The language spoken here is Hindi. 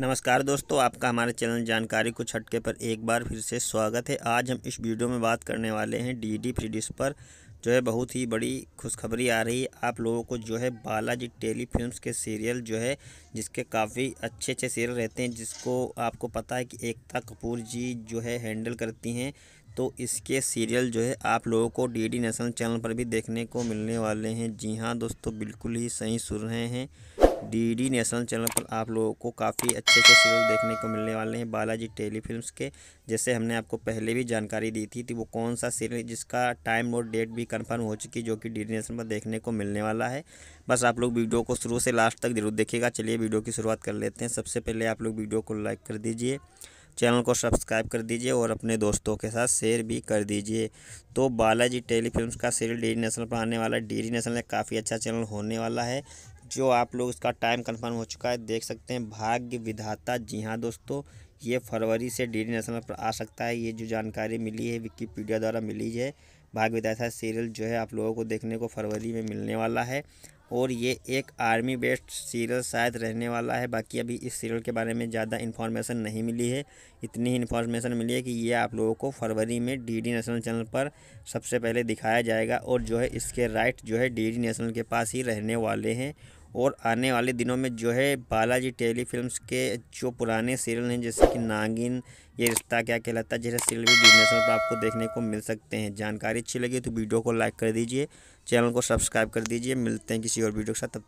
नमस्कार दोस्तों आपका हमारे चैनल जानकारी को छटके पर एक बार फिर से स्वागत है आज हम इस वीडियो में बात करने वाले हैं डी डी फ्रीडिस पर जो है बहुत ही बड़ी खुशखबरी आ रही है आप लोगों को जो है बालाजी टेलीफिल्म के सीरियल जो है जिसके काफ़ी अच्छे अच्छे सीरियल रहते हैं जिसको आपको पता है कि एकता कपूर जी जो है हैंडल करती हैं तो इसके सीरियल जो है आप लोगों को डी डी नेशनल चैनल पर भी देखने को मिलने वाले हैं जी हाँ दोस्तों बिल्कुल ही सही सुन रहे हैं डीडी नेशनल चैनल पर आप लोगों को काफ़ी अच्छे अच्छे सीरियल देखने को मिलने वाले हैं बालाजी टेली के जैसे हमने आपको पहले भी जानकारी दी थी कि वो कौन सा सीरियल जिसका टाइम और डेट भी कंफर्म हो चुकी जो कि डी नेशनल पर देखने को मिलने वाला है बस आप लोग वीडियो को शुरू से लास्ट तक जरूर देखेगा चलिए वीडियो की शुरुआत कर लेते हैं सबसे पहले आप लोग वीडियो को लाइक कर दीजिए चैनल को सब्सक्राइब कर दीजिए और अपने दोस्तों के साथ शेयर भी कर दीजिए तो बालाजी टेलीफिल्म्स का सीरियल डी नेशनल पर आने वाला डी नेशनल एक काफ़ी अच्छा चैनल होने वाला है जो आप लोग इसका टाइम कंफर्म हो चुका है देख सकते हैं भाग्य विधाता जी हाँ दोस्तों ये फरवरी से डी नेशनल पर आ सकता है ये जो जानकारी मिली है विकीपीडिया द्वारा मिली है भाग्य विधाता सीरियल जो है आप लोगों को देखने को फरवरी में मिलने वाला है और ये एक आर्मी बेस्ड सीरियल शायद रहने वाला है बाकी अभी इस सीरियल के बारे में ज़्यादा इन्फॉर्मेशन नहीं मिली है इतनी ही इन्फॉर्मेशन मिली है कि ये आप लोगों को फरवरी में डीडी नेशनल चैनल पर सबसे पहले दिखाया जाएगा और जो है इसके राइट जो है डीडी नेशनल के पास ही रहने वाले हैं और आने वाले दिनों में जो है बालाजी टेली फिल्म्स के जो पुराने सीरियल हैं जैसे कि नागिन ये रिश्ता क्या कहलाता है जैसे सीरियल भी बिजनेस पर आपको देखने को मिल सकते हैं जानकारी अच्छी लगी तो वीडियो को लाइक कर दीजिए चैनल को सब्सक्राइब कर दीजिए मिलते हैं किसी और वीडियो के साथ तब